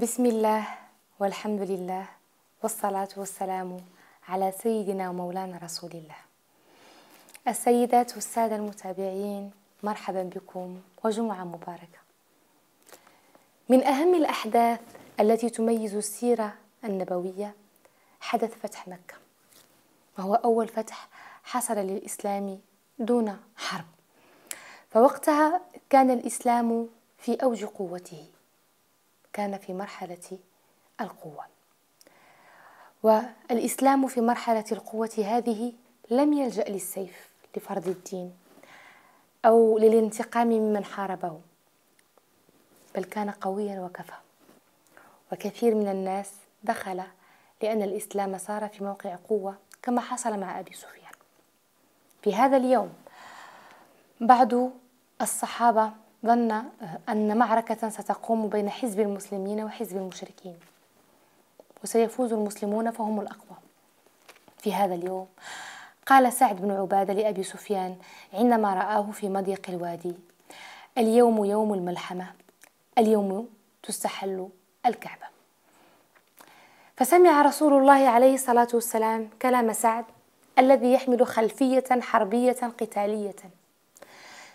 بسم الله والحمد لله والصلاة والسلام على سيدنا ومولانا رسول الله السيدات والسادة المتابعين مرحبا بكم وجمعة مباركة من أهم الأحداث التي تميز السيرة النبوية حدث فتح مكة وهو أول فتح حصل للإسلام دون حرب فوقتها كان الإسلام في أوج قوته كان في مرحلة القوة والإسلام في مرحلة القوة هذه لم يلجأ للسيف لفرض الدين أو للانتقام ممن حاربه بل كان قويا وكفى وكثير من الناس دخل لأن الإسلام صار في موقع قوة كما حصل مع أبي سفيان في هذا اليوم بعض الصحابة ظن آه، أن معركة ستقوم بين حزب المسلمين وحزب المشركين وسيفوز المسلمون فهم الأقوى في هذا اليوم قال سعد بن عبادة لأبي سفيان عندما رآه في مضيق الوادي اليوم يوم الملحمة اليوم تستحل الكعبة فسمع رسول الله عليه الصلاة والسلام كلام سعد الذي يحمل خلفية حربية قتالية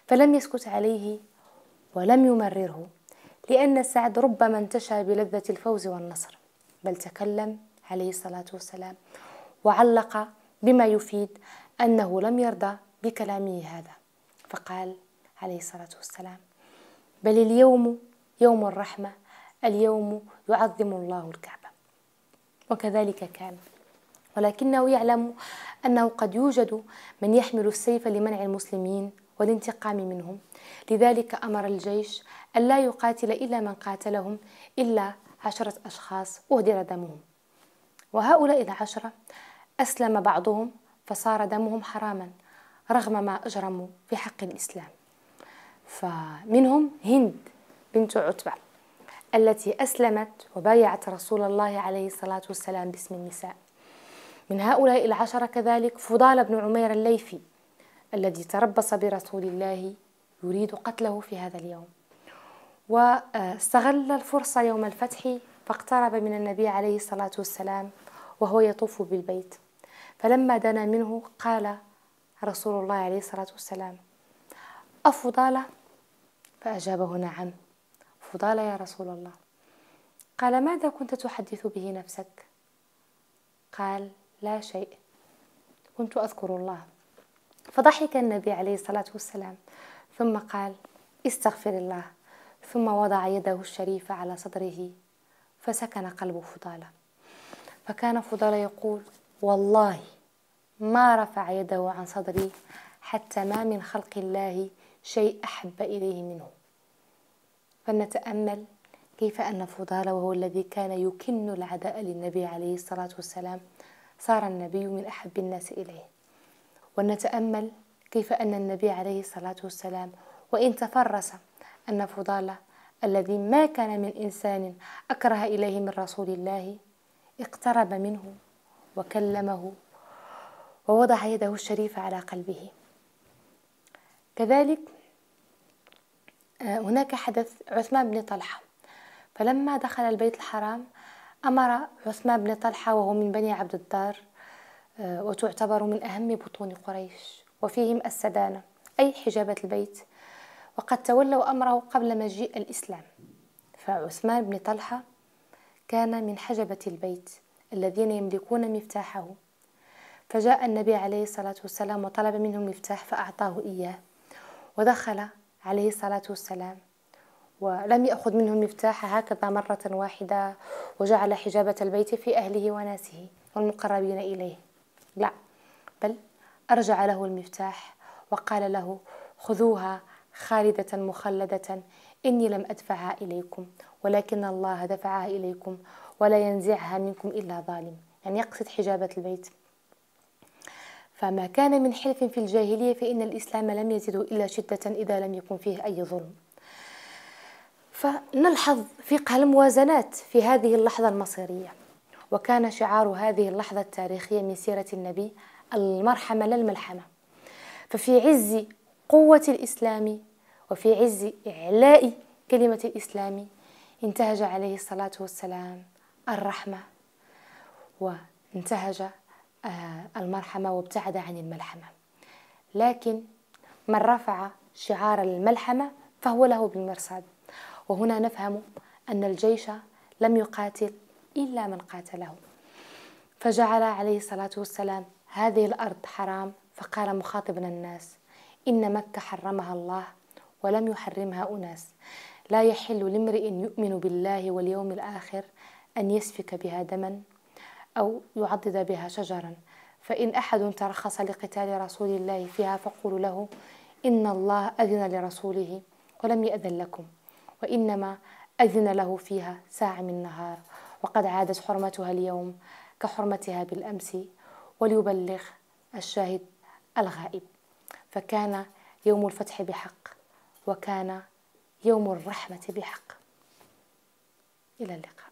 فلم يسكت عليه ولم يمرره لأن سعد ربما انتشى بلذة الفوز والنصر بل تكلم عليه الصلاة والسلام وعلق بما يفيد أنه لم يرضى بكلامه هذا فقال عليه الصلاة والسلام بل اليوم يوم الرحمة اليوم يعظم الله الكعبة وكذلك كان ولكنه يعلم أنه قد يوجد من يحمل السيف لمنع المسلمين والانتقام منهم لذلك أمر الجيش أن لا يقاتل إلا من قاتلهم إلا عشرة أشخاص أهدر دمهم وهؤلاء العشرة أسلم بعضهم فصار دمهم حراما رغم ما أجرموا في حق الإسلام فمنهم هند بنت عتبة التي أسلمت وبايعت رسول الله عليه الصلاة والسلام باسم النساء من هؤلاء العشرة كذلك فضال بن عمير الليثي الذي تربص برسول الله يريد قتله في هذا اليوم واستغل الفرصة يوم الفتح فاقترب من النبي عليه الصلاة والسلام وهو يطوف بالبيت فلما دنا منه قال رسول الله عليه الصلاة والسلام أفضالة فأجابه نعم فضالة يا رسول الله قال ماذا كنت تحدث به نفسك قال لا شيء كنت أذكر الله فضحك النبي عليه الصلاة والسلام ثم قال استغفر الله ثم وضع يده الشريفة على صدره فسكن قلب فضالة فكان فضالة يقول والله ما رفع يده عن صدري حتى ما من خلق الله شيء أحب إليه منه فلنتأمل كيف أن فضالة وهو الذي كان يكن العداء للنبي عليه الصلاة والسلام صار النبي من أحب الناس إليه ونتأمل كيف أن النبي عليه الصلاة والسلام وإن تفرس أن فضالة الذي ما كان من إنسان أكره إليه من رسول الله اقترب منه وكلمه ووضع يده الشريفة على قلبه كذلك آه، هناك حدث عثمان بن طلحة فلما دخل البيت الحرام أمر عثمان بن طلحة وهو من بني عبد الدار وتعتبر من أهم بطون قريش وفيهم السدانة أي حجابة البيت وقد تولوا أمره قبل مجيء الإسلام فعثمان بن طلحة كان من حجبة البيت الذين يملكون مفتاحه فجاء النبي عليه الصلاة والسلام وطلب منه المفتاح فأعطاه إياه ودخل عليه الصلاة والسلام ولم يأخذ منه المفتاح هكذا مرة واحدة وجعل حجابة البيت في أهله وناسه والمقربين إليه لا بل أرجع له المفتاح وقال له خذوها خالدة مخلدة إني لم أدفعها إليكم ولكن الله دفعها إليكم ولا ينزعها منكم إلا ظالم يعني يقصد حجابة البيت فما كان من حلف في الجاهلية فإن الإسلام لم يزده إلا شدة إذا لم يكن فيه أي ظلم فنلحظ فقه الموازنات في هذه اللحظة المصيرية وكان شعار هذه اللحظة التاريخية من سيرة النبي المرحمة لا الملحمة ففي عز قوة الإسلام وفي عز إعلاء كلمة الإسلام انتهج عليه الصلاة والسلام الرحمة وانتهج آه، المرحمة وابتعد عن الملحمة لكن من رفع شعار الملحمة فهو له بالمرصاد وهنا نفهم أن الجيش لم يقاتل إلا من قاتله فجعل عليه الصلاة والسلام هذه الأرض حرام فقال مخاطبا الناس إن مكة حرمها الله ولم يحرمها أناس لا يحل لامرئ يؤمن بالله واليوم الآخر أن يسفك بها دما أو يعضد بها شجرا فإن أحد ترخص لقتال رسول الله فيها فقولوا له إن الله أذن لرسوله ولم يأذن لكم وإنما أذن له فيها ساعة من نهار وقد عادت حرمتها اليوم كحرمتها بالأمس وليبلغ الشاهد الغائب فكان يوم الفتح بحق وكان يوم الرحمة بحق إلى اللقاء